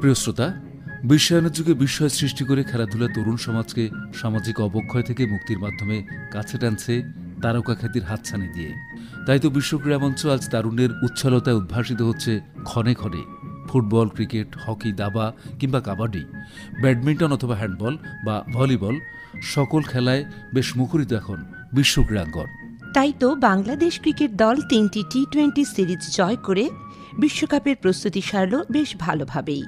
প্রিয় শ্রোতা বিশ্বায়নের যুগে বিস্ময় সৃষ্টি করে খেলাধুলা তরুণ সমাজকে সামাজিক অবক্ষয় থেকে মুক্তির মাধ্যমে কাছে টানছে তারকা খ্যাতির হাতছানি দিয়ে তাই তো বিশ্ব মঞ্চ আজ তারুণ্যের উচ্ছলতায় উদ্ভাসিত হচ্ছে ক্ষণে ক্ষণে ফুটবল ক্রিকেট হকি দাবা কিংবা কাবাডি ব্যাডমিন্টন অথবা হ্যান্ডবল বা ভলিবল সকল খেলায় বেশ মুখরিত এখন বিশ্ব ক্রীড়াঙ্গন তাই তো বাংলাদেশ ক্রিকেট দল তিনটি টি টোয়েন্টি সিরিজ জয় করে বিশ্বকাপের প্রস্তুতি সারল বেশ ভালোভাবেই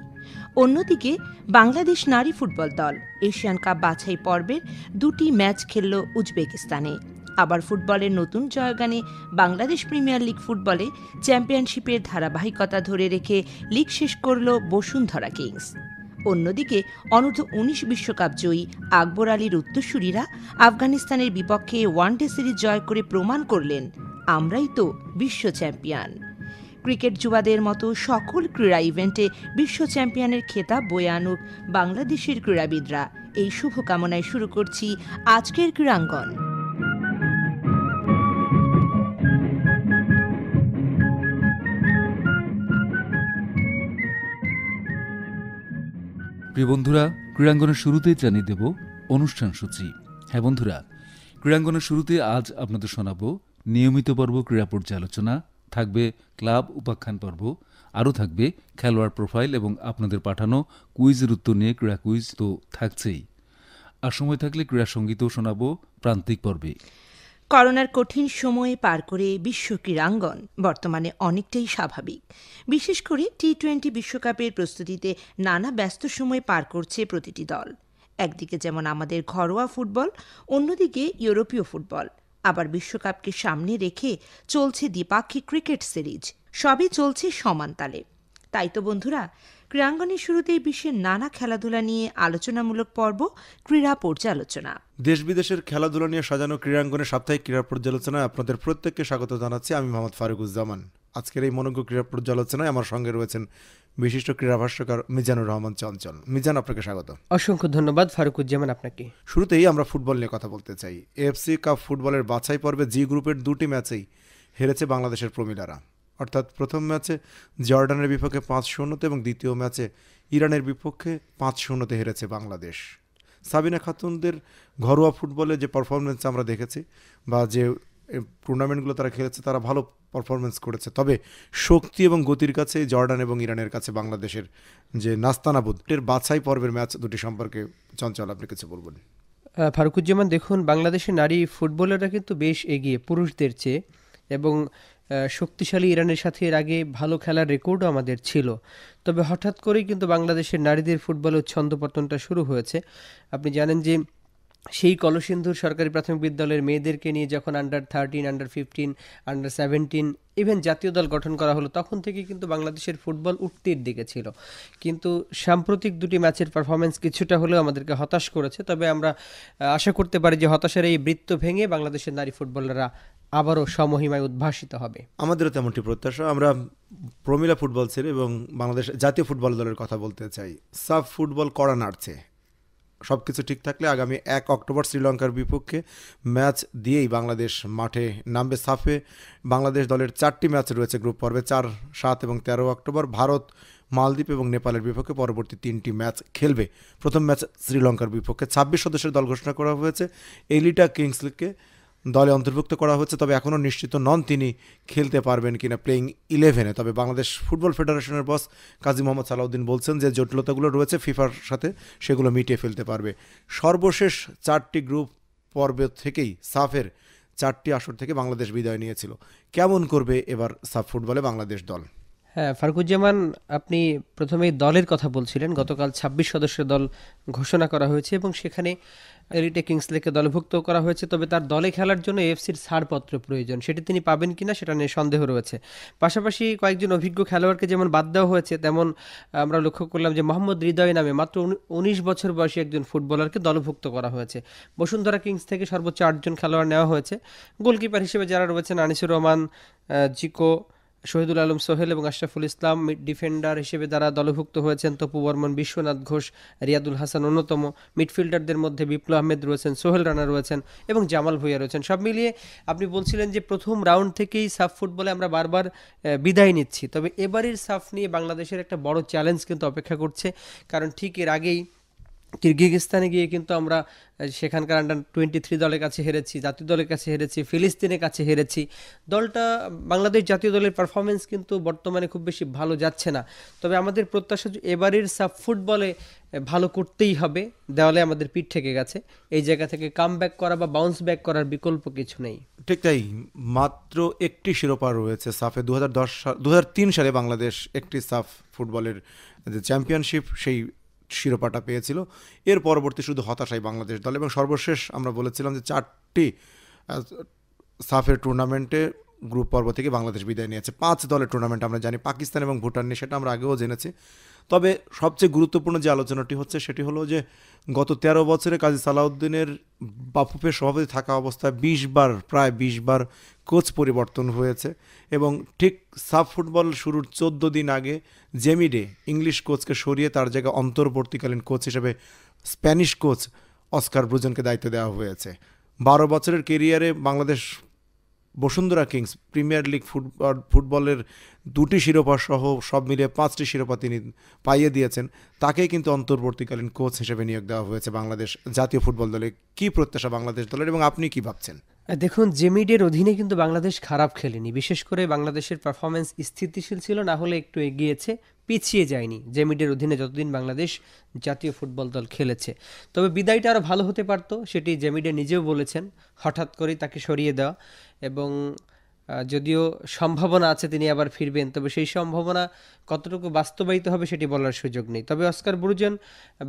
অন্যদিকে বাংলাদেশ নারী ফুটবল দল এশিয়ান কাপ বাছাই পর্বের দুটি ম্যাচ খেলল উজবেকিস্তানে আবার ফুটবলের নতুন জয়গানে বাংলাদেশ প্রিমিয়ার লিগ ফুটবলে চ্যাম্পিয়নশিপের ধারাবাহিকতা ধরে রেখে লিগ শেষ করল বসুন্ধরা কিংস অন্যদিকে অনূর্ধ্ব উনিশ বিশ্বকাপ জয়ী আকবর আলীর উত্তরসূরিরা আফগানিস্তানের বিপক্ষে ওয়ান ডে সিরিজ জয় করে প্রমাণ করলেন আমরাই তো বিশ্ব চ্যাম্পিয়ন ক্রিকেট যুবাদের মতো সকল ক্রীড়া ইভেন্টে বিশ্ব চ্যাম্পিয়নের খেতাব বয়ে আনুক বাংলাদেশের ক্রীড়াবিদরা এই শুভকামনায় শুরু করছি আজকের ক্রীড়াঙ্গন প্রিয় বন্ধুরা ক্রীড়াঙ্গনের শুরুতেই জানিয়ে দেব অনুষ্ঠান সূচি হ্যাঁ বন্ধুরা ক্রীড়াঙ্গনের শুরুতে আজ আপনাদের শোনাব নিয়মিত পর্ব ক্রীড়া পর্যালোচনা থাকবে ক্লাব উপাখ্যান পর্ব আরও থাকবে খেলোয়াড় প্রোফাইল এবং আপনাদের পাঠানো কুইজের উত্তর নিয়ে ক্রীড়া কুইজ তো থাকছেই আর সময় থাকলে ক্রীড়া সঙ্গীতও শোনাবো প্রান্তিক পর্বে করোনার কঠিন সময়ে পার করে বিশ্ব ক্রীড়াঙ্গন বর্তমানে অনেকটাই স্বাভাবিক বিশেষ করে টি টোয়েন্টি বিশ্বকাপের প্রস্তুতিতে নানা ব্যস্ত সময় পার করছে প্রতিটি দল একদিকে যেমন আমাদের ঘরোয়া ফুটবল অন্যদিকে ইউরোপীয় ফুটবল আবার বিশ্বকাপকে সামনে রেখে চলছে দ্বিপাক্ষিক ক্রিকেট সিরিজ সবই চলছে সমান তালে তাই তো বন্ধুরা ক্রীড়াঙ্গনের শুরুতেই বিশ্বের নানা খেলাধুলা নিয়ে আলোচনামূলক পর্ব ক্রীড়া পর্যালোচনা দেশ বিদেশের খেলাধুলা নিয়ে সাজানো ক্রীড়াঙ্গনের সাপ্তাহিক ক্রীড়া পর্যালোচনায় আপনাদের প্রত্যেককে স্বাগত জানাচ্ছি আমি মোহাম্মদ উজ্জামান আজকের এই মনোজ্ঞ ক্রীড়া পর্যালোচনায় আমার সঙ্গে রয়েছেন বিশিষ্ট ক্রীড়া ভাষ্যকার মিজানুর রহমান চঞ্চল মিজান আপনাকে স্বাগত অসংখ্য ধন্যবাদ ফারুকুজ্জামান আপনাকে শুরুতেই আমরা ফুটবল নিয়ে কথা বলতে চাই এফসি কাপ ফুটবলের বাছাই পর্বে জি গ্রুপের দুটি ম্যাচেই হেরেছে বাংলাদেশের প্রমিলারা অর্থাৎ প্রথম ম্যাচে জর্ডানের বিপক্ষে পাঁচ শূন্যতে এবং দ্বিতীয় ম্যাচে ইরানের বিপক্ষে পাঁচ শূন্যতে হেরেছে বাংলাদেশ সাবিনা খাতুনদের ঘরোয়া ফুটবলে যে পারফরমেন্স আমরা দেখেছি বা যে টুর্নামেন্টগুলো তারা খেলেছে তারা ভালো পারফরমেন্স করেছে তবে শক্তি এবং গতির কাছে জর্ডান এবং ইরানের কাছে বাংলাদেশের যে নাস্তানাবুদ এর বাছাই পর্বের ম্যাচ দুটি সম্পর্কে চঞ্চল আপনি কিছু বলবেন ফারুকুজ্জামান দেখুন বাংলাদেশের নারী ফুটবলাররা কিন্তু বেশ এগিয়ে পুরুষদের চেয়ে এবং শক্তিশালী ইরানের সাথে এর আগে ভালো খেলার রেকর্ডও আমাদের ছিল তবে হঠাৎ করেই কিন্তু বাংলাদেশের নারীদের ফুটবলের ছন্দপতনটা শুরু হয়েছে আপনি জানেন যে সেই কলসিন্দুর সরকারি প্রাথমিক বিদ্যালয়ের মেয়েদেরকে নিয়ে যখন under thirteen under fifteen under seventeen even জাতীয় দল গঠন করা হলো তখন থেকে কিন্তু বাংলাদেশের ফুটবল উঠতির দিকে ছিল কিন্তু সাম্প্রতিক দুটি ম্যাচের পারফরমেন্স কিছুটা হলেও আমাদেরকে হতাশ করেছে তবে আমরা আশা করতে পারি যে হতাশার এই বৃত্ত ভেঙে বাংলাদেশের নারী ফুটবলাররা আবারও সমহিমায় উদ্ভাসিত হবে আমাদেরও তেমনটি প্রত্যাশা আমরা প্রমিলা ফুটবল ছেড়ে এবং বাংলাদেশ জাতীয় ফুটবল দলের কথা বলতে চাই সাফ ফুটবল করা নাড়ছে সব কিছু ঠিক থাকলে আগামী এক অক্টোবর শ্রীলঙ্কার বিপক্ষে ম্যাচ দিয়েই বাংলাদেশ মাঠে নামবে সাফে বাংলাদেশ দলের চারটি ম্যাচ রয়েছে গ্রুপ পর্বে চার সাত এবং তেরো অক্টোবর ভারত মালদ্বীপ এবং নেপালের বিপক্ষে পরবর্তী তিনটি ম্যাচ খেলবে প্রথম ম্যাচ শ্রীলঙ্কার বিপক্ষে ছাব্বিশ সদস্যের দল ঘোষণা করা হয়েছে এলিটা কিংসলিকে দলে অন্তর্ভুক্ত করা হচ্ছে তবে এখনও নিশ্চিত নন তিনি খেলতে পারবেন কিনা প্লেইং ইলেভেনে তবে বাংলাদেশ ফুটবল ফেডারেশনের বস কাজী মোহাম্মদ সালাউদ্দিন বলছেন যে জটিলতাগুলো রয়েছে ফিফার সাথে সেগুলো মিটিয়ে ফেলতে পারবে সর্বশেষ চারটি গ্রুপ পর্ব থেকেই সাফের চারটি আসর থেকে বাংলাদেশ বিদায় নিয়েছিল কেমন করবে এবার সাফ ফুটবলে বাংলাদেশ দল হ্যাঁ ফারুকুজ্জামান আপনি প্রথমেই দলের কথা বলছিলেন গতকাল ২৬ সদস্যের দল ঘোষণা করা হয়েছে এবং সেখানে রিটে কিংসলেকে দলভুক্ত করা হয়েছে তবে তার দলে খেলার জন্য এফসির ছাড়পত্র প্রয়োজন সেটি তিনি পাবেন কিনা সেটা নিয়ে সন্দেহ রয়েছে পাশাপাশি কয়েকজন অভিজ্ঞ খেলোয়াড়কে যেমন বাদ দেওয়া হয়েছে তেমন আমরা লক্ষ্য করলাম যে মোহাম্মদ হৃদয় নামে মাত্র উনিশ বছর বয়সী একজন ফুটবলারকে দলভুক্ত করা হয়েছে বসুন্ধরা কিংস থেকে সর্বোচ্চ আটজন খেলোয়াড় নেওয়া হয়েছে গোলকিপার হিসেবে যারা রয়েছেন আনিসুর রহমান জিকো শহীদুল আলম সোহেল এবং আশরাফুল ইসলাম মিড ডিফেন্ডার হিসেবে দ্বারা দলভুক্ত হয়েছেন তপু বর্মন বিশ্বনাথ ঘোষ রিয়াদুল হাসান অন্যতম মিডফিল্ডারদের মধ্যে বিপ্লব আহমেদ রয়েছেন সোহেল রানা রয়েছেন এবং জামাল ভুইয়া রয়েছেন সব মিলিয়ে আপনি বলছিলেন যে প্রথম রাউন্ড থেকেই সাফ ফুটবলে আমরা বারবার বিদায় নিচ্ছি তবে এবারের সাফ নিয়ে বাংলাদেশের একটা বড় চ্যালেঞ্জ কিন্তু অপেক্ষা করছে কারণ ঠিক এর আগেই কিরগিজস্তানে গিয়ে কিন্তু আমরা সেখানকার আন্ডার টোয়েন্টি থ্রি দলের কাছে হেরেছি জাতীয় দলের কাছে হেরেছি ফিলিস্তিনের কাছে হেরেছি দলটা বাংলাদেশ জাতীয় দলের পারফরমেন্স কিন্তু বর্তমানে খুব বেশি ভালো যাচ্ছে না তবে আমাদের প্রত্যাশা এবারের সাফ ফুটবলে ভালো করতেই হবে দেওয়ালে আমাদের পিঠ থেকে গেছে এই জায়গা থেকে কাম ব্যাক করা বা বাউন্স ব্যাক করার বিকল্প কিছু নেই ঠিক তাই মাত্র একটি শিরোপা রয়েছে সাফে দু হাজার সাল দু সালে বাংলাদেশ একটি সাফ ফুটবলের যে চ্যাম্পিয়নশিপ সেই শিরোপাটা পেয়েছিল এর পরবর্তী শুধু হতাশাই বাংলাদেশ দল এবং সর্বশেষ আমরা বলেছিলাম যে চারটি সাফের টুর্নামেন্টে গ্রুপ পর্ব থেকে বাংলাদেশ বিদায় নিয়েছে পাঁচ দলের টুর্নামেন্ট আমরা জানি পাকিস্তান এবং ভুটান নিয়ে সেটা আমরা আগেও জেনেছি তবে সবচেয়ে গুরুত্বপূর্ণ যে আলোচনাটি হচ্ছে সেটি হলো যে গত ১৩ বছরে কাজী সালাউদ্দিনের বাফুফের সভাপতি থাকা অবস্থায় ২০ বার প্রায় ২০ বার কোচ পরিবর্তন হয়েছে এবং ঠিক সাব ফুটবল শুরুর চোদ্দ দিন আগে জেমি ডে ইংলিশ কোচকে সরিয়ে তার জায়গায় অন্তর্বর্তীকালীন কোচ হিসেবে স্প্যানিশ কোচ অস্কার ব্রুজনকে দায়িত্ব দেওয়া হয়েছে বারো বছরের কেরিয়ারে Bangladesh Bashundhara Kings premier league football ফুটবলের দুটি শিরোপা সহ সব মিলিয়ে পাঁচটি শিরোপা তিনি পাইয়ে দিয়েছেন তাকেই কিন্তু অন্তর্বর্তীকালীন কোচ হিসেবে নিয়োগ দেওয়া হয়েছে বাংলাদেশ জাতীয় ফুটবল দলে কি প্রত্যাশা বাংলাদেশ দলের এবং আপনি কি ভাবছেন দেখুন জেমিডের e অধীনে কিন্তু বাংলাদেশ খারাপ খেলেনি বিশেষ করে বাংলাদেশের পারফরমেন্স স্থিতিশীল ছিল না হলে একটু এগিয়েছে পিছিয়ে যায়নি জেমিডের e অধীনে যতদিন বাংলাদেশ জাতীয় ফুটবল দল খেলেছে তবে বিদায়টা আরও ভালো হতে পারত সেটি জেমিডে e নিজেও বলেছেন হঠাৎ করেই তাকে সরিয়ে দেওয়া এবং যদিও সম্ভাবনা আছে তিনি আবার ফিরবেন তবে সেই সম্ভাবনা কতটুকু বাস্তবায়িত হবে সেটি বলার সুযোগ নেই তবে অস্কার বুরুজন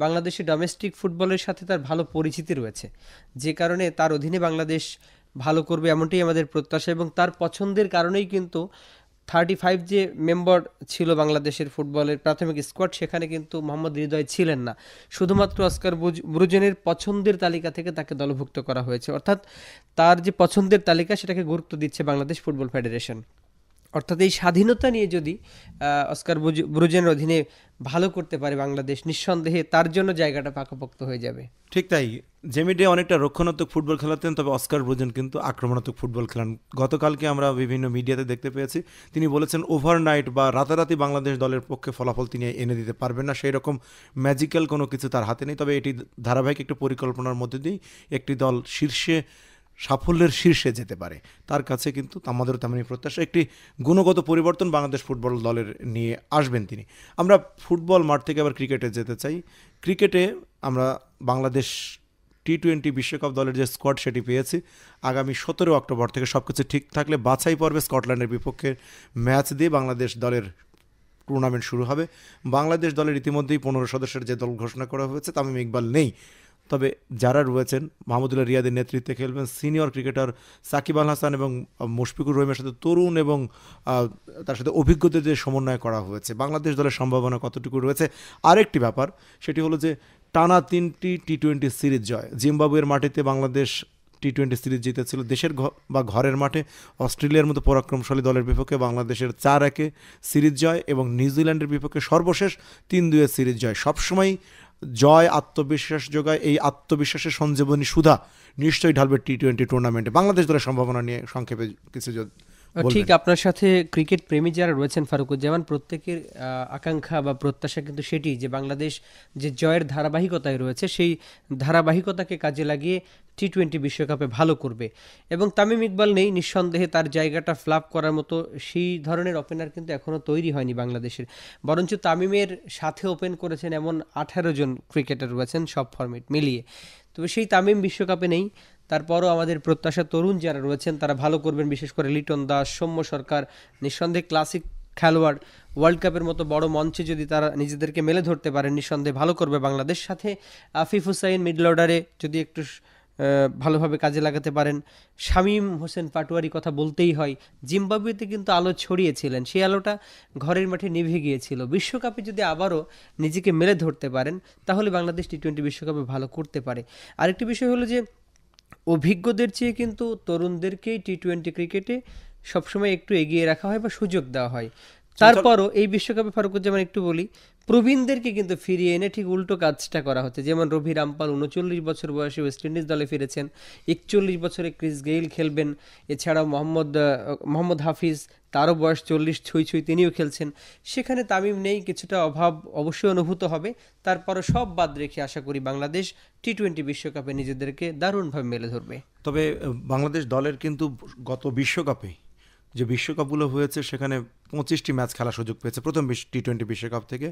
বাংলাদেশে ডোমেস্টিক ফুটবলের সাথে তার ভালো পরিচিতি রয়েছে যে কারণে তার অধীনে বাংলাদেশ ভালো করবে এমনটাই আমাদের প্রত্যাশা এবং তার পছন্দের কারণেই কিন্তু থার্টি ফাইভ যে মেম্বার ছিল বাংলাদেশের ফুটবলের প্রাথমিক স্কোয়াড সেখানে কিন্তু মোহাম্মদ হৃদয় ছিলেন না শুধুমাত্র অস্কার ব্রুজেনের পছন্দের তালিকা থেকে তাকে দলভুক্ত করা হয়েছে অর্থাৎ তার যে পছন্দের তালিকা সেটাকে গুরুত্ব দিচ্ছে বাংলাদেশ ফুটবল ফেডারেশন অর্থাৎ এই স্বাধীনতা নিয়ে যদি অস্কার ব্রুজেনের অধীনে ভালো করতে পারে বাংলাদেশ নিঃসন্দেহে তার জন্য জায়গাটা পাকাপোক্ত হয়ে যাবে ঠিক তাই জেমিডে অনেকটা রক্ষণাত্মক ফুটবল খেলাতেন তবে অস্কার ব্রুজেন কিন্তু আক্রমণাত্মক ফুটবল খেলান গতকালকে আমরা বিভিন্ন মিডিয়াতে দেখতে পেয়েছি তিনি বলেছেন ওভারনাইট বা রাতারাতি বাংলাদেশ দলের পক্ষে ফলাফল তিনি এনে দিতে পারবেন না সেই রকম ম্যাজিক্যাল কোনো কিছু তার হাতে নেই তবে এটি ধারাবাহিক একটি পরিকল্পনার মধ্যে দিয়েই একটি দল শীর্ষে সাফল্যের শীর্ষে যেতে পারে তার কাছে কিন্তু আমাদেরও তেমনই প্রত্যাশা একটি গুণগত পরিবর্তন বাংলাদেশ ফুটবল দলের নিয়ে আসবেন তিনি আমরা ফুটবল মাঠ থেকে আবার ক্রিকেটে যেতে চাই ক্রিকেটে আমরা বাংলাদেশ টি টোয়েন্টি বিশ্বকাপ দলের যে স্কোয়াড সেটি পেয়েছি আগামী সতেরো অক্টোবর থেকে সব কিছু ঠিক থাকলে বাছাই পর্বে স্কটল্যান্ডের বিপক্ষে ম্যাচ দিয়ে বাংলাদেশ দলের টুর্নামেন্ট শুরু হবে বাংলাদেশ দলের ইতিমধ্যেই পনেরো সদস্যের যে দল ঘোষণা করা হয়েছে তামিম ইকবাল নেই তবে যারা রয়েছেন মাহমুদুল্লাহ রিয়াদের নেতৃত্বে খেলবেন সিনিয়র ক্রিকেটার সাকিব আল হাসান এবং মুশফিকুর রহিমের সাথে তরুণ এবং তার সাথে অভিজ্ঞতা যে সমন্বয় করা হয়েছে বাংলাদেশ দলের সম্ভাবনা কতটুকু রয়েছে আরেকটি ব্যাপার সেটি হলো যে টানা তিনটি টি টোয়েন্টি সিরিজ জয় জিম্বাবুয়ের মাটিতে বাংলাদেশ টি টোয়েন্টি সিরিজ জিতেছিল দেশের বা ঘরের মাঠে অস্ট্রেলিয়ার মতো পরাক্রমশালী দলের বিপক্ষে বাংলাদেশের চার একে সিরিজ জয় এবং নিউজিল্যান্ডের বিপক্ষে সর্বশেষ তিন দুয়ের সিরিজ জয় সবসময়ই জয় আত্মবিশ্বাস যোগায় এই আত্মবিশ্বাসের সঞ্জীবনী সুধা নিশ্চয়ই ঢালবে টি টোয়েন্টি টুর্নামেন্টে বাংলাদেশ দলের সম্ভাবনা নিয়ে সংক্ষেপে কিছু ঠিক আপনার সাথে ক্রিকেট প্রেমী যারা রয়েছেন ফারুকুজ্জামান প্রত্যেকের আকাঙ্ক্ষা বা প্রত্যাশা কিন্তু সেটি যে বাংলাদেশ যে জয়ের ধারাবাহিকতায় রয়েছে সেই ধারাবাহিকতাকে কাজে লাগিয়ে টি টোয়েন্টি বিশ্বকাপে ভালো করবে এবং তামিম ইকবাল নেই নিঃসন্দেহে তার জায়গাটা ফ্লাপ করার মতো সেই ধরনের ওপেনার কিন্তু এখনও তৈরি হয়নি বাংলাদেশের বরঞ্চ তামিমের সাথে ওপেন করেছেন এমন আঠারো জন ক্রিকেটার রয়েছেন সব ফর্মেট মিলিয়ে তবে সেই তামিম বিশ্বকাপে নেই তারপরও আমাদের প্রত্যাশা তরুণ যারা রয়েছেন তারা ভালো করবেন বিশেষ করে লিটন দাস সৌম্য সরকার নিঃসন্দেহে ক্লাসিক খেলোয়াড় ওয়ার্ল্ড কাপের মতো বড় মঞ্চে যদি তারা নিজেদেরকে মেলে ধরতে পারে নিঃসন্দেহে ভালো করবে বাংলাদেশ সাথে আফিফ হুসাইন মিডল অর্ডারে যদি একটু ভালোভাবে কাজে লাগাতে পারেন শামীম হোসেন পাটুয়ারি কথা বলতেই হয় জিম্বাবুয়েতে কিন্তু আলো ছড়িয়েছিলেন সেই আলোটা ঘরের মাঠে নিভে গিয়েছিল বিশ্বকাপে যদি আবারও নিজেকে মেলে ধরতে পারেন তাহলে বাংলাদেশ টি টোয়েন্টি বিশ্বকাপে ভালো করতে পারে আরেকটি বিষয় হলো যে অভিজ্ঞদের চেয়ে কিন্তু তরুণদেরকেই টি টোয়েন্টি ক্রিকেটে সবসময় একটু এগিয়ে রাখা হয় বা সুযোগ দেওয়া হয় তারপরও এই বিশ্বকাপে ফারুক যেমন একটু বলি প্রবীণদেরকে কিন্তু ফিরিয়ে এনে ঠিক উল্টো কাজটা করা হচ্ছে যেমন রবি রামপাল উনচল্লিশ বছর বয়সে ওয়েস্ট ইন্ডিজ দলে ফিরেছেন একচল্লিশ বছরে ক্রিস গেইল খেলবেন এছাড়াও মোহাম্মদ মোহাম্মদ হাফিজ তারও বয়স চল্লিশ ছুঁই ছুঁই তিনিও খেলছেন সেখানে তামিম নেই কিছুটা অভাব অবশ্যই অনুভূত হবে তারপরও সব বাদ রেখে আশা করি বাংলাদেশ টি টোয়েন্টি বিশ্বকাপে নিজেদেরকে দারুণভাবে মেলে ধরবে তবে বাংলাদেশ দলের কিন্তু গত বিশ্বকাপে যে বিশ্বকাপগুলো হয়েছে সেখানে পঁচিশটি ম্যাচ খেলার সুযোগ পেয়েছে প্রথম টি টোয়েন্টি বিশ্বকাপ থেকে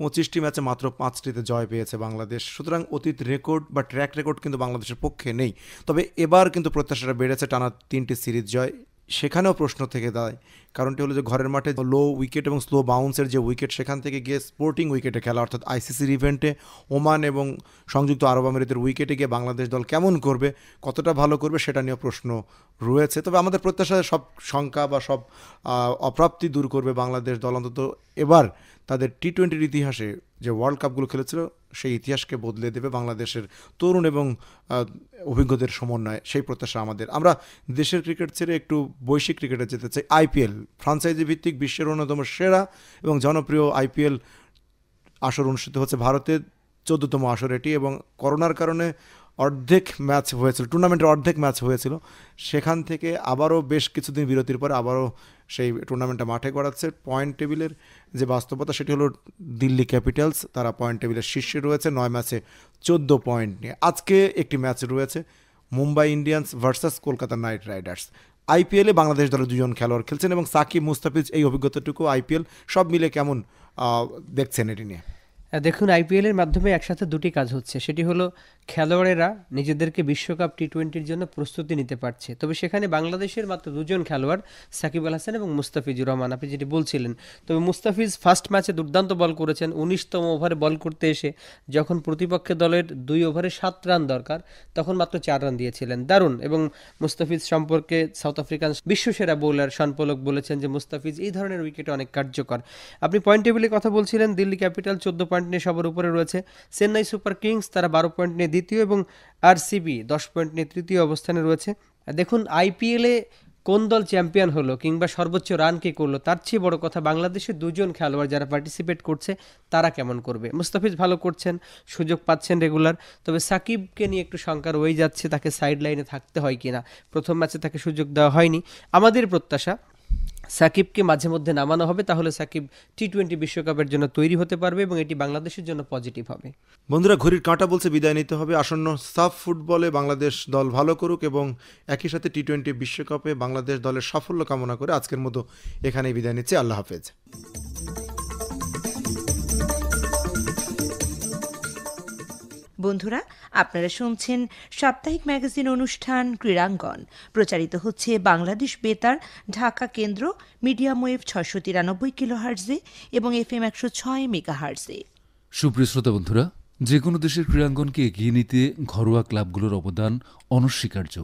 পঁচিশটি ম্যাচে মাত্র পাঁচটিতে জয় পেয়েছে বাংলাদেশ সুতরাং অতীত রেকর্ড বা ট্র্যাক রেকর্ড কিন্তু বাংলাদেশের পক্ষে নেই তবে এবার কিন্তু প্রত্যাশাটা বেড়েছে টানা তিনটি সিরিজ জয় সেখানেও প্রশ্ন থেকে দেয় কারণটি হলো যে ঘরের মাঠে লো উইকেট এবং স্লো বাউন্সের যে উইকেট সেখান থেকে গিয়ে স্পোর্টিং উইকেটে খেলা অর্থাৎ আইসিসির ইভেন্টে ওমান এবং সংযুক্ত আরব আমিরাতের উইকেটে গিয়ে বাংলাদেশ দল কেমন করবে কতটা ভালো করবে সেটা নিয়ে প্রশ্ন রয়েছে তবে আমাদের প্রত্যাশা সব শঙ্কা বা সব অপ্রাপ্তি দূর করবে বাংলাদেশ দল অন্তত এবার তাদের টি টোয়েন্টির ইতিহাসে যে ওয়ার্ল্ড কাপগুলো খেলেছিল সেই ইতিহাসকে বদলে দেবে বাংলাদেশের তরুণ এবং অভিজ্ঞদের সমন্বয় সেই প্রত্যাশা আমাদের আমরা দেশের ক্রিকেট ছেড়ে একটু বৈশ্বিক ক্রিকেটে যেতে চাই আইপিএল ফ্রাঞ্চাইজি ভিত্তিক বিশ্বের অন্যতম সেরা এবং জনপ্রিয় আইপিএল আসর অনুষ্ঠিত হচ্ছে ভারতের চোদ্দতম আসর এটি এবং করোনার কারণে অর্ধেক ম্যাচ হয়েছিল টুর্নামেন্টের অর্ধেক ম্যাচ হয়েছিল সেখান থেকে আবারও বেশ কিছুদিন বিরতির পর আবারও সেই টুর্নামেন্টটা মাঠে গড়াচ্ছে পয়েন্ট টেবিলের যে বাস্তবতা সেটি হলো দিল্লি ক্যাপিটালস তারা পয়েন্ট টেবিলের শীর্ষে রয়েছে নয় ম্যাচে চোদ্দ পয়েন্ট নিয়ে আজকে একটি ম্যাচ রয়েছে Mumbai Indians versus Kolkata Knight Riders আইপিএলে বাংলাদেশ দলের দুজন খেলোয়াড় খেলছেন এবং সাকিব মুস্তাফিজ এই অভিজ্ঞতাটুকু আইপিএল সব মিলে কেমন দেখছেন এটি নিয়ে দেখুন আইপিএলের মাধ্যমে একসাথে দুটি কাজ হচ্ছে সেটি হলো খেলোয়াড়েরা নিজেদেরকে বিশ্বকাপ টি টোয়েন্টির জন্য প্রস্তুতি নিতে পারছে তবে সেখানে বাংলাদেশের মাত্র দুজন খেলোয়াড় সাকিব আল হাসান এবং মুস্তাফিজুর রহমান আপনি যেটি বলছিলেন তবে মুস্তাফিজ ফার্স্ট ম্যাচে দুর্দান্ত বল করেছেন উনিশতম ওভারে বল করতে এসে যখন প্রতিপক্ষের দলের দুই ওভারে সাত রান দরকার তখন মাত্র চার রান দিয়েছিলেন দারুণ এবং মুস্তাফিজ সম্পর্কে সাউথ আফ্রিকান বিশ্বসেরা বোলার সনপলক বলেছেন যে মুস্তাফিজ এই ধরনের উইকেটে অনেক কার্যকর আপনি পয়েন্ট টেবিলে কথা বলছিলেন দিল্লি ক্যাপিটাল চোদ্দ পয়েন্ট পয়েন্ট নিয়ে সবার উপরে রয়েছে চেন্নাই সুপার কিংস তারা বারো পয়েন্ট নিয়ে দ্বিতীয় এবং আরসিবি দশ পয়েন্ট নিয়ে তৃতীয় অবস্থানে রয়েছে দেখুন আইপিএলে কোন দল চ্যাম্পিয়ন হলো কিংবা সর্বোচ্চ রান কে করলো তার চেয়ে বড় কথা বাংলাদেশে দুজন খেলোয়াড় যারা পার্টিসিপেট করছে তারা কেমন করবে মুস্তাফিজ ভালো করছেন সুযোগ পাচ্ছেন রেগুলার তবে সাকিবকে নিয়ে একটু শঙ্কা রয়ে যাচ্ছে তাকে সাইড লাইনে থাকতে হয় কিনা প্রথম ম্যাচে তাকে সুযোগ দেওয়া হয়নি আমাদের প্রত্যাশা সাকিবকে মাঝে মধ্যে নামানো হবে তাহলে সাকিব টি টোয়েন্টি বিশ্বকাপের জন্য তৈরি হতে পারবে এবং এটি বাংলাদেশের জন্য পজিটিভ হবে বন্ধুরা ঘড়ির কাঁটা বলছে বিদায় নিতে হবে আসন্ন সাফ ফুটবলে বাংলাদেশ দল ভালো করুক এবং একই সাথে টি টোয়েন্টি বিশ্বকাপে বাংলাদেশ দলের সাফল্য কামনা করে আজকের মতো এখানেই বিদায় নিচ্ছে আল্লাহ হাফেজ বন্ধুরা আপনারা শুনছেন সাপ্তাহিক ম্যাগাজিন অনুষ্ঠান ক্রীড়াঙ্গন প্রচারিত হচ্ছে বাংলাদেশ বেতার ঢাকা কেন্দ্র মিডিয়াম ওয়েভ ছয়শো তিরানব্বই কিলো হার্জে এবং এফ এম একশো ছয় মেগা হার্জে শ্রোতা বন্ধুরা যে কোনো দেশের ক্রীড়াঙ্গনকে এগিয়ে নিতে ঘরোয়া ক্লাবগুলোর অবদান অনস্বীকার্য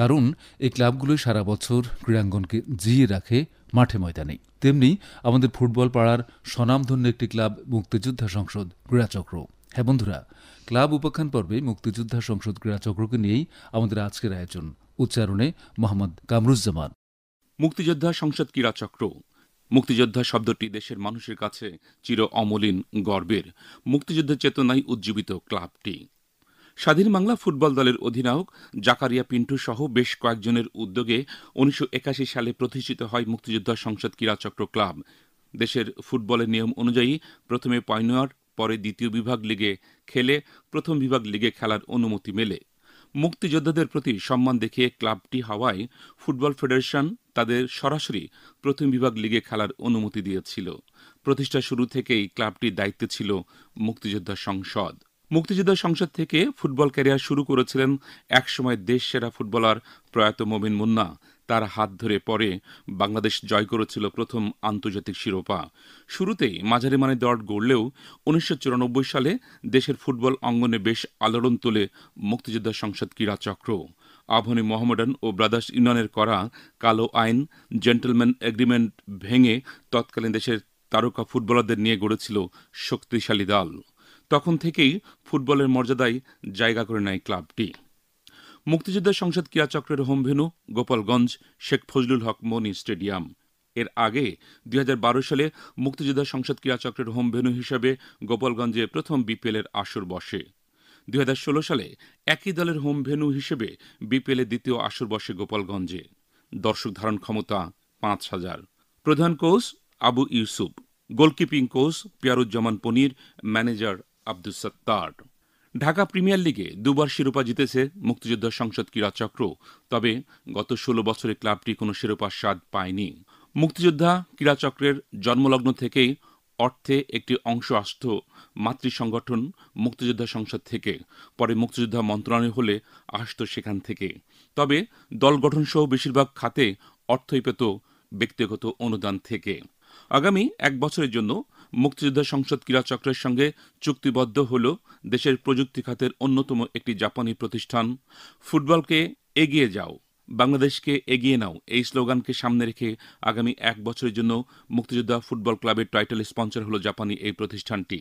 কারণ এই ক্লাবগুলোই সারা বছর ক্রীড়াঙ্গনকে জিয়ে রাখে মাঠে ময়দানে তেমনি আমাদের ফুটবল পাড়ার স্বনামধন্য একটি ক্লাব মুক্তিযোদ্ধা সংসদ ক্রীড়াচক্র হ্যাঁ বন্ধুরা ক্লাব উপাখ্যান পর্বে মুক্তিযোদ্ধা সংসদ ক্রীড়া চক্রকে নিয়েই আমাদের আজকের আয়োজন উচ্চারণে মোহাম্মদ কামরুজ্জামান মুক্তিযোদ্ধা সংসদ ক্রীড়া চক্র মুক্তিযোদ্ধা শব্দটি দেশের মানুষের কাছে চির অমলিন গর্বের মুক্তিযোদ্ধা চেতনায় উজ্জীবিত ক্লাবটি স্বাধীন বাংলা ফুটবল দলের অধিনায়ক জাকারিয়া পিন্টু সহ বেশ কয়েকজনের উদ্যোগে উনিশশো সালে প্রতিষ্ঠিত হয় মুক্তিযোদ্ধা সংসদ ক্রীড়াচক্র ক্লাব দেশের ফুটবলের নিয়ম অনুযায়ী প্রথমে পয়নোয়ার পরে দ্বিতীয় বিভাগ লিগে খেলে প্রথম বিভাগ লিগে খেলার অনুমতি মেলে মুক্তিযোদ্ধাদের প্রতি সম্মান দেখিয়ে ক্লাবটি হওয়ায় ফুটবল ফেডারেশন তাদের সরাসরি প্রথম বিভাগ লিগে খেলার অনুমতি দিয়েছিল প্রতিষ্ঠা শুরু থেকেই ক্লাবটির দায়িত্বে ছিল মুক্তিযোদ্ধা সংসদ মুক্তিযোদ্ধা সংসদ থেকে ফুটবল ক্যারিয়ার শুরু করেছিলেন একসময় দেশ সেরা ফুটবলার প্রয়াত মোমিন মুন্না তার হাত ধরে পরে বাংলাদেশ জয় করেছিল প্রথম আন্তর্জাতিক শিরোপা শুরুতেই মাঝারি মানে দট গড়লেও উনিশশো সালে দেশের ফুটবল অঙ্গনে বেশ আলোড়ন তোলে মুক্তিযোদ্ধা সংসদ ক্রীড়া চক্র আভনী মোহামেডান ও ব্রাদার্স ইউনিয়নের করা কালো আইন জেন্টলম্যান এগ্রিমেন্ট ভেঙে তৎকালীন দেশের তারকা ফুটবলারদের নিয়ে গড়েছিল শক্তিশালী দল তখন থেকেই ফুটবলের মর্যাদায় জায়গা করে নেয় ক্লাবটি Muktijoddha Sangsad home home venue Gopalganj Sheikh Fazlul Haque Moni stadium এর আগে দুই সালে মুক্তিযোদ্ধা সংসদ হোম হোমভেনু হিসেবে গোপালগঞ্জে প্রথম এর আসর বসে দুই সালে একই দলের হোম ভেন্যু হিসেবে বিপিএলের দ্বিতীয় আসর বসে গোপালগঞ্জে দর্শক ধারণ ক্ষমতা পাঁচ হাজার প্রধান কোচ আবু ইউসুফ গোলকিপিং coach Piaruzzaman Ponir manager Abdul Sattar Dhaka premier লিগে দুবার শিরোপা জিতেছে মুক্তিযোদ্ধা সংসদ ক্রীড়া চক্র তবে গত ষোলো বছরে ক্লাবটি কোনো শিরোপার স্বাদ পায়নি মুক্তিযোদ্ধা ক্রীড়া চক্রের জন্মলগ্ন থেকেই অর্থে একটি অংশ আসত মাতৃ সংগঠন মুক্তিযোদ্ধা সংসদ থেকে পরে মুক্তিযোদ্ধা মন্ত্রণালয় হলে আসত সেখান থেকে তবে দল গঠন সহ বেশিরভাগ খাতে অর্থই পেত ব্যক্তিগত অনুদান থেকে আগামী এক বছরের জন্য মুক্তিযুদ্ধ সংসদ ক্রীড়াচক্রের সঙ্গে চুক্তিবদ্ধ হল দেশের প্রযুক্তি খাতের অন্যতম একটি জাপানি প্রতিষ্ঠান ফুটবলকে এগিয়ে যাও বাংলাদেশকে এগিয়ে নাও এই স্লোগানকে সামনে রেখে আগামী এক বছরের জন্য মুক্তিযোদ্ধা ফুটবল ক্লাবের টাইটেল স্পন্সর হলো জাপানি এই প্রতিষ্ঠানটি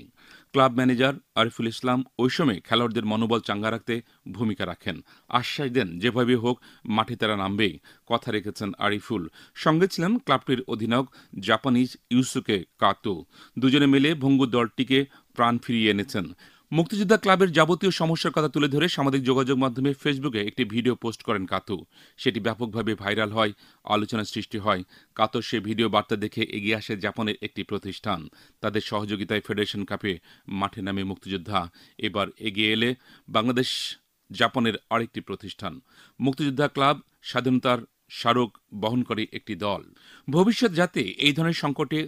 ক্লাব ম্যানেজার আরিফুল ইসলাম ওই সময় খেলোয়াড়দের মনোবল চাঙ্গা রাখতে ভূমিকা রাখেন আশ্বাস দেন যেভাবে হোক মাঠে তারা নামবেই কথা রেখেছেন আরিফুল সঙ্গে ছিলেন ক্লাবটির অধিনায়ক জাপানিজ ইউসুকে কাতো দুজনে মিলে ভঙ্গুর দলটিকে প্রাণ ফিরিয়ে এনেছেন মুক্তিযোদ্ধা ক্লাবের যাবতীয় সমস্যার কথা তুলে ধরে সামাজিক যোগাযোগ মাধ্যমে ফেসবুকে একটি ভিডিও পোস্ট করেন কাতু সেটি ব্যাপকভাবে ভাইরাল হয় আলোচনা সৃষ্টি হয় কাতর সে ভিডিও বার্তা দেখে এগিয়ে আসে জাপানের একটি প্রতিষ্ঠান তাদের সহযোগিতায় ফেডারেশন কাপে মাঠে নামে মুক্তিযোদ্ধা এবার এগিয়ে এলে বাংলাদেশ জাপানের আরেকটি প্রতিষ্ঠান মুক্তিযোদ্ধা ক্লাব স্বাধীনতার স্মারক বহন করে একটি দল ভবিষ্যৎ যাতে এই ধরনের সংকটে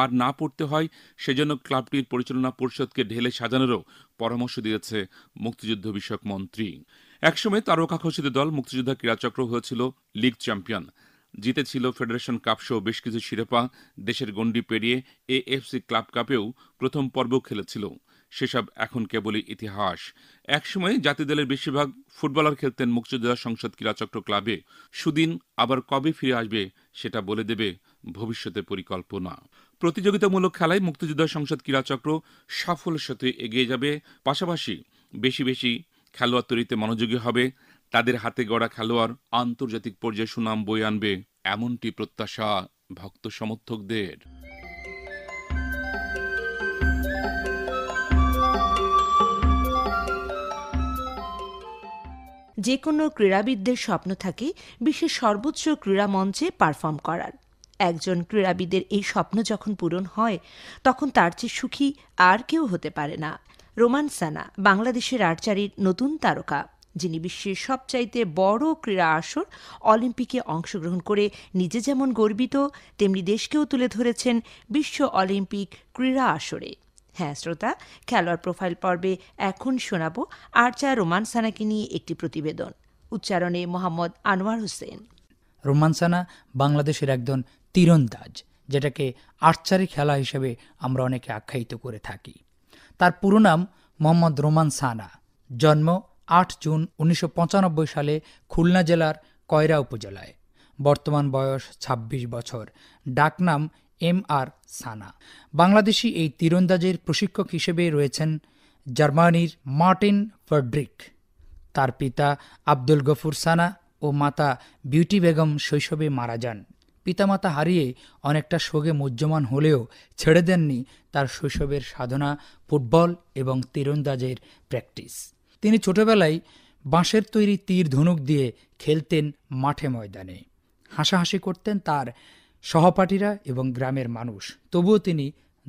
আর না পড়তে হয় সেজন্য ক্লাবটির পরিচালনা পরিষদকে ঢেলে সাজানোরও পরামর্শ দিয়েছে মুক্তিযুদ্ধ বিষয়ক মন্ত্রী একসময় তারকা খচিত দল মুক্তিযোদ্ধা ক্রীড়াচক্র হয়েছিল লিগ চ্যাম্পিয়ন জিতেছিল ফেডারেশন কাপসহ বেশ কিছু শিরোপা দেশের গণ্ডি পেরিয়ে এএফসি ক্লাব কাপেও প্রথম পর্ব খেলেছিল সেসব এখন কেবলই ইতিহাস একসময় জাতীয় দলের বেশিরভাগ ফুটবলার খেলতেন মুক্তিযোদ্ধা সংসদ ক্রীড়াচক্র ক্লাবে সুদিন আবার কবে ফিরে আসবে সেটা বলে দেবে ভবিষ্যতের পরিকল্পনা প্রতিযোগিতামূলক খেলায় মুক্তিযোদ্ধা সংসদ ক্রীড়াচক্র সাফল্যের সাথে এগিয়ে যাবে পাশাপাশি বেশি বেশি খেলোয়াড় তৈরিতে মনোযোগী হবে তাদের হাতে গড়া খেলোয়াড় আন্তর্জাতিক পর্যায়ে সুনাম বয়ে আনবে এমনটি প্রত্যাশা ভক্ত সমর্থকদের যে কোনো ক্রীড়াবিদদের স্বপ্ন থাকে বিশ্বের সর্বোচ্চ ক্রীড়া মঞ্চে পারফর্ম করার একজন ক্রীড়াবিদের এই স্বপ্ন যখন পূরণ হয় তখন তার চেয়ে সুখী আর কেউ হতে পারে না রোমান সানা বাংলাদেশের আর্চারির নতুন তারকা যিনি বিশ্বের সবচাইতে বড় ক্রীড়া আসর অলিম্পিকে অংশগ্রহণ করে নিজে যেমন গর্বিত তেমনি দেশকেও তুলে ধরেছেন বিশ্ব অলিম্পিক ক্রীড়া আসরে হ্যাঁ শ্রোতা খেলোয়াড় প্রোফাইল পর্বে এখন শোনাব আর্চা রোমান সানাকে নিয়ে একটি প্রতিবেদন উচ্চারণে মোহাম্মদ আনোয়ার হোসেন রোমান সানা বাংলাদেশের একজন তীরন্দাজ যেটাকে আর্চারি খেলা হিসেবে আমরা অনেকে আখ্যায়িত করে থাকি তার পুরো নাম মোহাম্মদ রোমান সানা জন্ম আট জুন উনিশশো সালে খুলনা জেলার কয়রা উপজেলায় বর্তমান বয়স ২৬ বছর ডাকনাম এম আর সানা বাংলাদেশি এই তীরন্দাজের প্রশিক্ষক হিসেবে রয়েছেন জার্মানির মার্টিন ফেড্রিক তার পিতা আব্দুল গফুর সানা ও মাতা বিউটি বেগম শৈশবে মারা যান পিতামাতা হারিয়ে অনেকটা শোকে মজ্জমান হলেও ছেড়ে দেননি তার শৈশবের সাধনা ফুটবল এবং তীরন্দাজের প্র্যাকটিস তিনি ছোটবেলায় বাঁশের তৈরি তীর ধনুক দিয়ে খেলতেন মাঠে ময়দানে হাসাহাসি করতেন তার সহপাঠীরা এবং গ্রামের মানুষ তবুও তিনি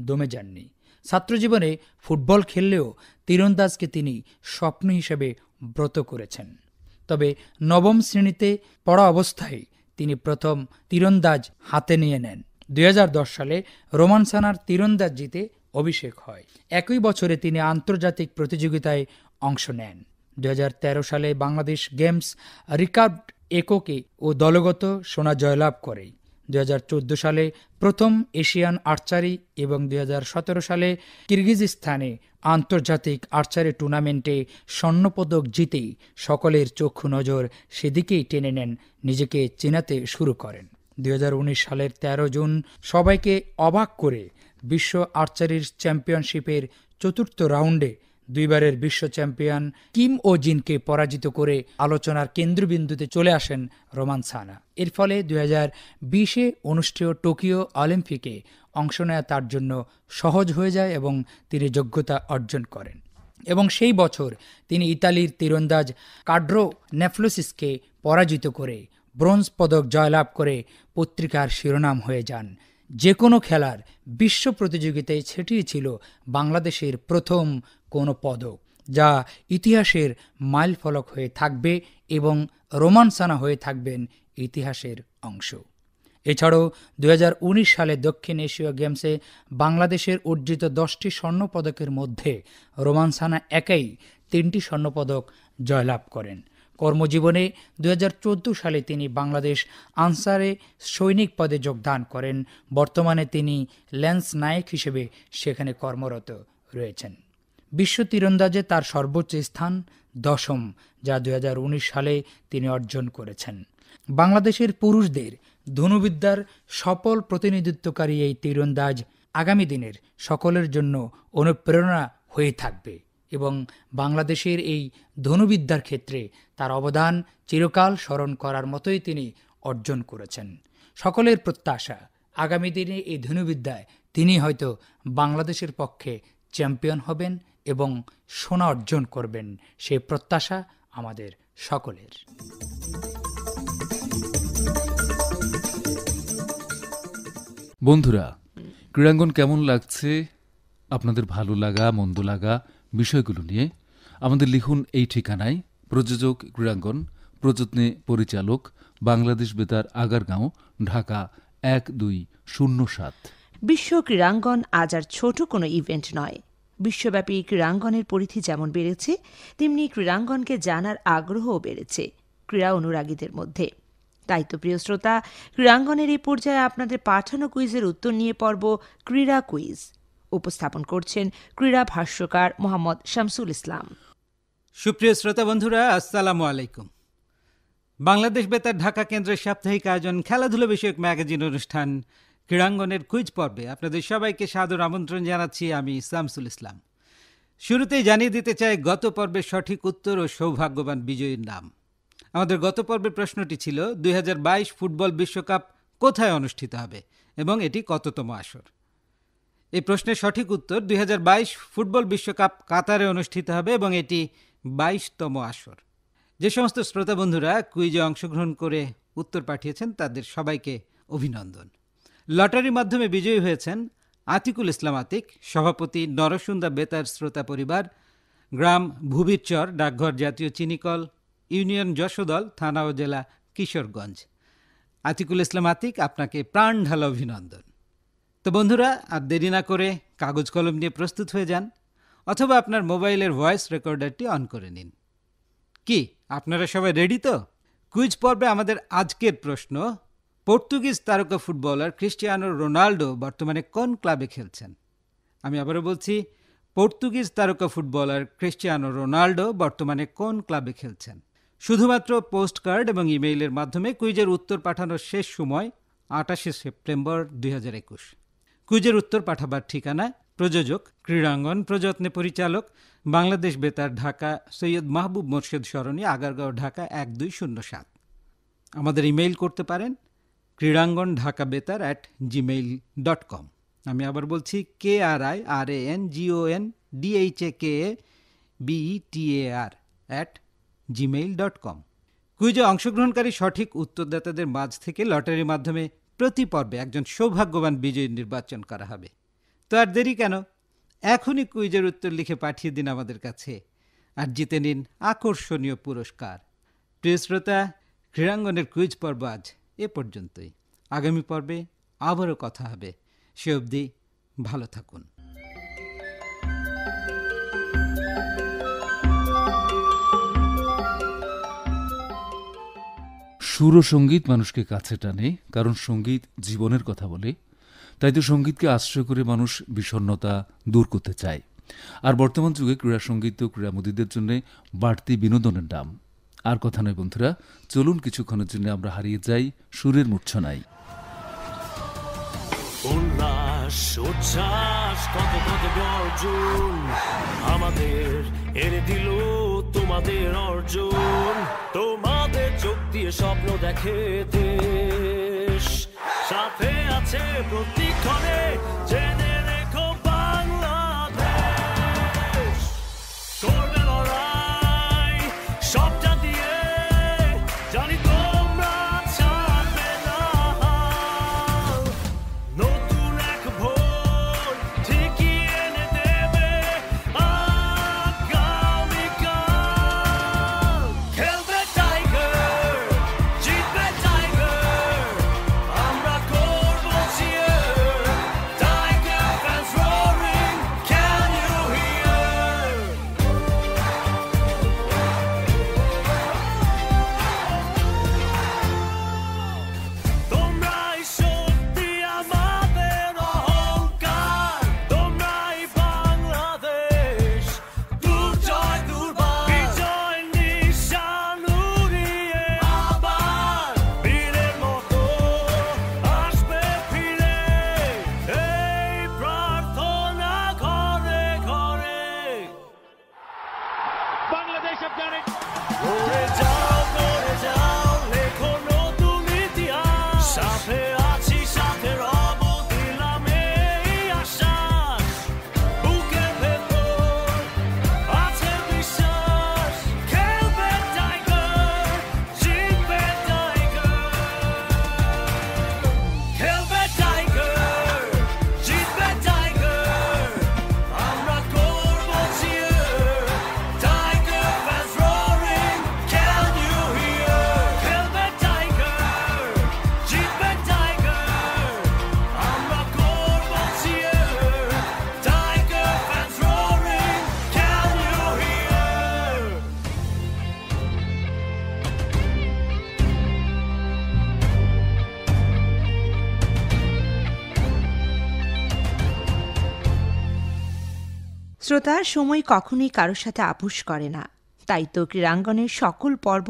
দমে যাননি ছাত্রজীবনে ফুটবল খেললেও তীরন্দাজকে তিনি স্বপ্ন হিসেবে ব্রত করেছেন তবে নবম শ্রেণীতে পড়া অবস্থায় তিনি প্রথম তীরন্দাজ হাতে নিয়ে নেন দুই সালে রোমান সানার তীরন্দাজ জিতে অভিষেক হয় একই বছরে তিনি আন্তর্জাতিক প্রতিযোগিতায় অংশ নেন দু সালে বাংলাদেশ গেমস রিকার্ভ এককে ও দলগত সোনা জয়লাভ করে দু সালে প্রথম এশিয়ান আর্চারি এবং দু সালে কিরগিজস্থানে আন্তর্জাতিক আর্চারি টুর্নামেন্টে স্বর্ণপদক জিতে সকলের চক্ষু নজর সেদিকেই টেনে নেন নিজেকে চেনাতে শুরু করেন দু সালের ১৩ জুন সবাইকে অবাক করে বিশ্ব আর্চারির চ্যাম্পিয়নশিপের চতুর্থ রাউন্ডে দুইবারের বিশ্ব চ্যাম্পিয়ন কিম ও জিনকে পরাজিত করে আলোচনার কেন্দ্রবিন্দুতে চলে আসেন রোমান সানা এর ফলে দুই হাজার বিশে অনুষ্ঠেয় টোকিও অলিম্পিকে অংশ নেওয়া তার জন্য সহজ হয়ে যায় এবং তিনি যোগ্যতা অর্জন করেন এবং সেই বছর তিনি ইতালির তীরন্দাজ কাড্রো নেফলোসিসকে পরাজিত করে ব্রোঞ্জ পদক জয়লাভ করে পত্রিকার শিরোনাম হয়ে যান যে কোনো খেলার বিশ্ব প্রতিযোগিতায় ছেটিয়ে ছিল বাংলাদেশের প্রথম কোনো পদক যা ইতিহাসের মাইলফলক হয়ে থাকবে এবং রোমান্সানা হয়ে থাকবেন ইতিহাসের অংশ এছাড়াও দু সালে দক্ষিণ এশীয় গেমসে বাংলাদেশের অর্জিত দশটি স্বর্ণপদকের মধ্যে রোমানসানা একাই তিনটি স্বর্ণপদক জয়লাভ করেন কর্মজীবনে দু সালে তিনি বাংলাদেশ আনসারে সৈনিক পদে যোগদান করেন বর্তমানে তিনি ল্যান্স নায়ক হিসেবে সেখানে কর্মরত রয়েছেন বিশ্ব তীরন্দাজে তার সর্বোচ্চ স্থান দশম যা দু সালে তিনি অর্জন করেছেন বাংলাদেশের পুরুষদের ধনুবিদ্যার সফল প্রতিনিধিত্বকারী এই তীরন্দাজ আগামী দিনের সকলের জন্য অনুপ্রেরণা হয়ে থাকবে এবং বাংলাদেশের এই ধনুবিদ্যার ক্ষেত্রে তার অবদান চিরকাল স্মরণ করার মতোই তিনি অর্জন করেছেন সকলের প্রত্যাশা আগামী দিনে এই ধনুবিদ্যায় তিনি হয়তো বাংলাদেশের পক্ষে চ্যাম্পিয়ন হবেন এবং সোনা অর্জন করবেন সে প্রত্যাশা আমাদের সকলের বন্ধুরা ক্রীড়াঙ্গন কেমন লাগছে আপনাদের ভালো লাগা মন্দ লাগা বিষয়গুলো নিয়ে আমাদের লিখুন এই ঠিকানায় প্রযোজক ক্রীড়াঙ্গন প্রযত্নে পরিচালক বাংলাদেশ বেতার আগারগাঁও ঢাকা এক দুই শূন্য সাত বিশ্ব ক্রীড়াঙ্গন আজ আর ছোট কোনো ইভেন্ট নয় বিশ্বব্যাপী ক্রীড়াঙ্গনের পরিধি যেমন বেড়েছে তেমনি ক্রীড়াঙ্গনকে জানার আগ্রহও বেড়েছে ক্রীড়া অনুরাগীদের মধ্যে তাই তো প্রিয় শ্রোতা ক্রীড়াঙ্গনের এই পর্যায়ে আপনাদের পাঠানো কুইজের উত্তর নিয়ে পর্ব ক্রীড়া কুইজ উপস্থাপন করছেন ক্রীড়া ভাষ্যকার মোহাম্মদ শামসুল ইসলাম সুপ্রিয় শ্রোতা বন্ধুরা আসসালামু আলাইকুম বাংলাদেশ বেতার ঢাকা কেন্দ্রের সাপ্তাহিক আয়োজন খেলাধুলা বিষয়ক ম্যাগাজিন অনুষ্ঠান ক্রীড়াঙ্গনের কুইজ পর্বে আপনাদের সবাইকে সাদর আমন্ত্রণ জানাচ্ছি আমি সামসুল ইসলাম শুরুতেই জানিয়ে দিতে চাই গত পর্বের সঠিক উত্তর ও সৌভাগ্যবান বিজয়ীর নাম আমাদের গত পর্বের প্রশ্নটি ছিল দুই ফুটবল বিশ্বকাপ কোথায় অনুষ্ঠিত হবে এবং এটি কততম আসর এই প্রশ্নের সঠিক উত্তর দুই ফুটবল বিশ্বকাপ কাতারে অনুষ্ঠিত হবে এবং এটি বাইশতম আসর যে সমস্ত শ্রোতা বন্ধুরা কুইজে অংশগ্রহণ করে উত্তর পাঠিয়েছেন তাদের সবাইকে অভিনন্দন লটারির মাধ্যমে বিজয়ী হয়েছেন আতিকুল ইসলাম আতিক সভাপতি নরসুন্দা বেতার শ্রোতা পরিবার গ্রাম ভুবিরচর ডাকঘর জাতীয় চিনিকল ইউনিয়ন যশোদল থানা ও জেলা কিশোরগঞ্জ আতিকুল ইসলাম আতিক আপনাকে প্রাণ ঢাল অভিনন্দন তো বন্ধুরা আর দেরি না করে কাগজ কলম নিয়ে প্রস্তুত হয়ে যান অথবা আপনার মোবাইলের ভয়েস রেকর্ডারটি অন করে নিন কি আপনারা সবাই রেডি তো কুইজ পর্বে আমাদের আজকের প্রশ্ন পর্তুগিজ তারকা ফুটবলার ক্রিস্টিয়ানো রোনাল্ডো বর্তমানে কোন ক্লাবে খেলছেন আমি আবারও বলছি পর্তুগিজ তারকা ফুটবলার ক্রিস্টিয়ানো রোনাল্ডো বর্তমানে কোন ক্লাবে খেলছেন শুধুমাত্র পোস্ট কার্ড এবং ইমেইলের মাধ্যমে কুইজের উত্তর পাঠানোর শেষ সময় আটাশে সেপ্টেম্বর দুই হাজার একুশ কুইজের উত্তর পাঠাবার ঠিকানা প্রযোজক ক্রীড়াঙ্গন প্রযত্নে পরিচালক বাংলাদেশ বেতার ঢাকা সৈয়দ মাহবুব মোর্শেদ সরণি আগারগাঁও ঢাকা এক দুই শূন্য সাত আমাদের ইমেইল করতে পারেন ক্রীড়াঙ্গন ঢাকা বেতার অ্যাট জিমেইল ডট কম আমি আবার বলছি K R I R A N G O N D H A K A B E T A R at Gmail dot com কুইজে অংশগ্রহণকারী সঠিক উত্তরদাতাদের মাঝ থেকে লটারির মাধ্যমে প্রতি পর্বে একজন সৌভাগ্যবান বিজয়ী নির্বাচন করা হবে তো আর দেরি কেন এখনই কুইজের উত্তর লিখে পাঠিয়ে দিন আমাদের কাছে আর জিতে নিন আকর্ষণীয় পুরস্কার প্রিয় শ্রোতা ক্রীড়াঙ্গনের কুইজ পর্ব আজ এ পর্যন্তই আগামী পর্বে আবারও কথা হবে সে অবধি ভালো থাকুন সুর সঙ্গীত মানুষকে কাছে টানে কারণ সঙ্গীত জীবনের কথা বলে তাই তো সঙ্গীতকে আশ্রয় করে মানুষ বিষণ্নতা দূর করতে চায় আর বর্তমান যুগে ক্রীড়া সঙ্গীত ও ক্রীড়ামোদীদের জন্য বাড়তি বিনোদনের দাম আর কথা নয় বন্ধুরা চলুন কিছুক্ষণের জন্য আমরা হারিয়ে যাই সুরের মূর্ছনাই আমাদের দিল তোমাদের অর্জন তোমাদের চোখ দিয়ে স্বপ্ন দেখে সাথে আছে প্রতিক্ষণে জেনে শ্রোতা সময় কখনোই কারোর সাথে আপোষ করে না তাই তো ক্রীড়াঙ্গনের সকল পর্ব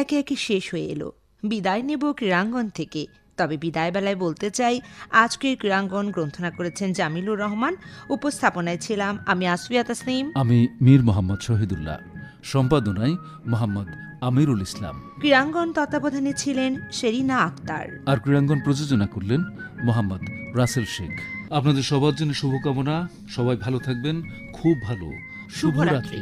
একে একে শেষ হয়ে এলো বিদায় নেব ক্রীড়াঙ্গন থেকে তবে বিদায়বেলায় বলতে চাই আজকের ক্রীড়াঙ্গন গ্রন্থনা করেছেন জামিলুর রহমান উপস্থাপনায় ছিলাম আমি আসফিয়া তাসনিম আমি মীর মোহাম্মদ শহীদুল্লাহ সম্পাদনায় মোহাম্মদ আমিরুল ইসলাম ক্রীড়াঙ্গন তত্ত্বাবধানে ছিলেন শেরিনা আক্তার আর ক্রীড়াঙ্গন প্রযোজনা করলেন মোহাম্মদ রাসেল শেখ আপনাদের সবার জন্য শুভকামনা সবাই ভালো থাকবেন খুব ভালো শুভরাত্রি